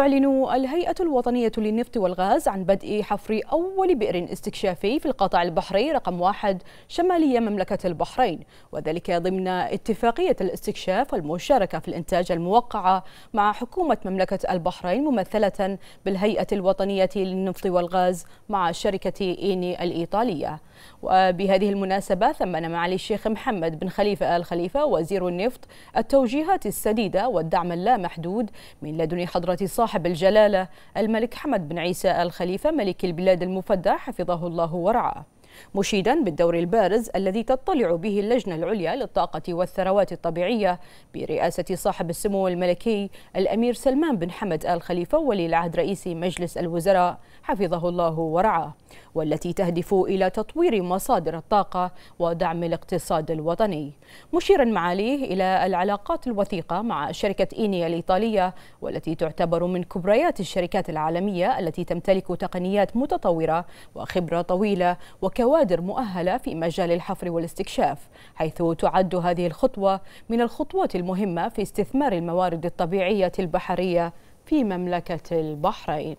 تعلن الهيئة الوطنية للنفط والغاز عن بدء حفر أول بئر استكشافي في القطاع البحري رقم واحد شمالي مملكة البحرين وذلك ضمن اتفاقية الاستكشاف والمشاركة في الإنتاج الموقعة مع حكومة مملكة البحرين ممثلة بالهيئة الوطنية للنفط والغاز مع شركة إيني الإيطالية وبهذه المناسبة ثمن معالي الشيخ محمد بن خليفة آل خليفة وزير النفط التوجيهات السديدة والدعم اللامحدود من لدن حضرة صاحب صاحب الجلالة الملك حمد بن عيسى الخليفة ملك البلاد المفدى حفظه الله ورعاه مشيدا بالدور البارز الذي تطلع به اللجنة العليا للطاقة والثروات الطبيعية برئاسة صاحب السمو الملكي الأمير سلمان بن حمد آل خليفة ولي العهد رئيس مجلس الوزراء حفظه الله ورعاه والتي تهدف إلى تطوير مصادر الطاقة ودعم الاقتصاد الوطني مشيرا معاليه إلى العلاقات الوثيقة مع شركة إينيا الإيطالية والتي تعتبر من كبريات الشركات العالمية التي تمتلك تقنيات متطورة وخبرة طويلة وكو كوادر مؤهلة في مجال الحفر والاستكشاف حيث تعد هذه الخطوة من الخطوات المهمة في استثمار الموارد الطبيعية البحرية في مملكة البحرين